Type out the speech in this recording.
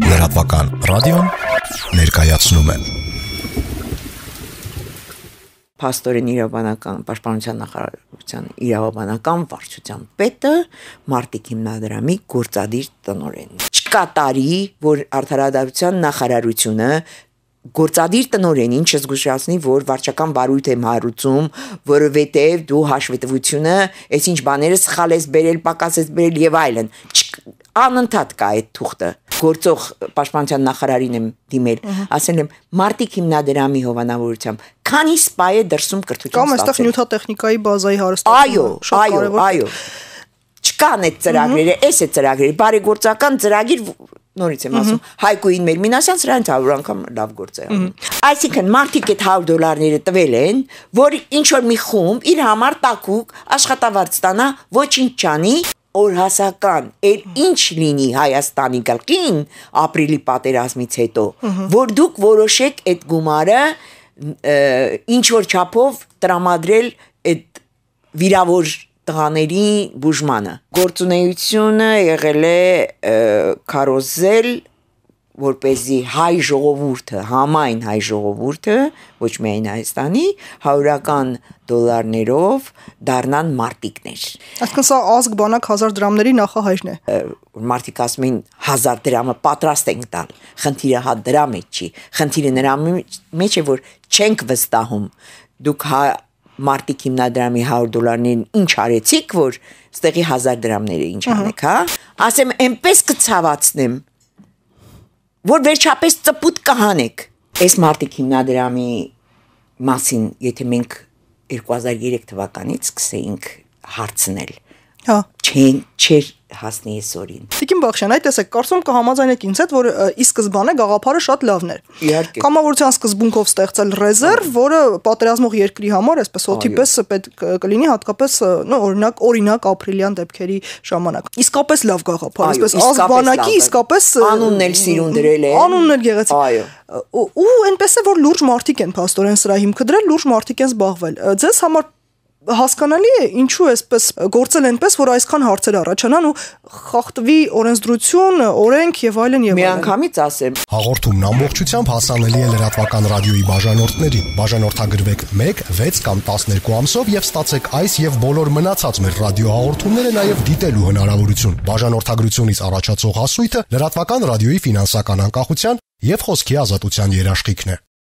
Լրատվական ռադիոն ներկայացնում է Պաստորին իրավաբանական պաշտպանության նախարարության իրավաբանական վարչության պետը մարտիկ հիմնադրամի գործադիր տնօրենն է։ Չկատարի, որ արդարադավության նախարարությունը գործադիր տնորեն ինչ զգուշացնի, որ վարչական բարույթ եմ հարուցում, որովհետև դու հաշվետվությունը, այսինչ բաները սխալ ես բերել, պակաս ես բերել եւ այլն։ Անընդհատ կա այդ թուղթը գործող պաշտպանության նախարարին եմ դիմել, ասել եմ մարտիկ հիմնադրամի հովանավորությամբ, քանի սպա է դրսում կրթության ստացել։ Կամ այստեղ նյութատեխնիկայի բազայի հարստություն։ Այո, այո, այո։ Չկան այդ ծրագրերը, էս է ծրագրերը, բարեգործական ծրագիր նորից եմ ասում, Հայկուին մեր Մինասյան սրանից 100 անգամ լավ գործ է անում։ Այսինքն մարդիկ այդ 100 դոլարները տվել են, որ ինչ որ մի խումբ իր համար տակուկ աշխատավարձ ստանա, ոչինչ չանի, օրհասական, այդ ինչ լինի Հայաստանի գլխին ապրիլի պատերազմից հետո, որ դուք որոշեք այդ գումարը ինչ որ չափով տրամադրել այդ վիրավոր տղաների բուժմանը։ Գործունեությունը եղել է քարոզել որ เป զի հայ ժողովուրդը, համայն հայ ժողովուրդը, ոչ միայն Հայաստանի, հարյուրական դոլարներով դառնան մարտիկներ։ Այսինքն սա ազգ բանակ 1000 դրամների նախահայրն է։ Մարտիկ ասում են 1000 դրամը պատրաստ ենք տալ։ Խնդիրը հա դրա մեջ չի։ Խնդիրը նրա մեջ է, որ չենք վստահում։ Դուք հա մարտիկ հիմնադրամի 100 դոլարներին ինչ արեցիք, որ ստեղի 1000 դրամները ինչ անեք, հա։ Ասեմ, այնպես կցավացնեմ, որ վերջապես ծպուտ կհանեք։ Այս մարտիկ հիմնադրամի մասին, եթե մենք 2003 թվականից սկսեինք հարցնել, հա, չէ, չէր հասնի այսօրին։ Տիկին Բախշյան, այ տեսեք, կարծում կհամաձայնեք ինձ հետ, որ ի սկզբանե գաղափարը շատ լավն էր։ Իհարկե։ Կամավորության սկզբունքով ստեղծել ռեզերվ, որը պատերազմող երկրի համար այսպես օթիպես պետք կլինի հատկապես, նո, օրինակ, օրինակ ապրիլյան դեպքերի ժամանակ։ Իսկապես լավ գաղափար, այսպես ազգանակի, իսկապես անունն էլ սիրուն դրել է։ Անունն էլ գեղեցիկ։ Այո ու այնպես է որ լուրջ մարտիկ են աստորեն սրա հիմքը դրել լուրջ մարտիկ են զբաղվել ձեզ համար հասկանալի է ինչու էսպես գործել այնպես որ այսքան հարցեր առաջանան ու խախտվի օրենսդրություն, օրենք եւ այլն եւ այլն։ Միանգամից ասեմ։ Հաղորդումն ամբողջությամբ հասանելի է լրատվական ռադիոյի բաժանորդներին։ Բաժանորդագրվեք 1, 6 կամ 12 ամսով եւ ստացեք այս եւ բոլոր մնացած մեր ռադիոհաղորդումները նաեւ դիտելու հնարավորություն։ Բաժանորդագրությունից առաջացող հասույթը լրատվական ռադիոյի ֆինանսական անկախության եւ խոսքի ազատության երաշխիքն է։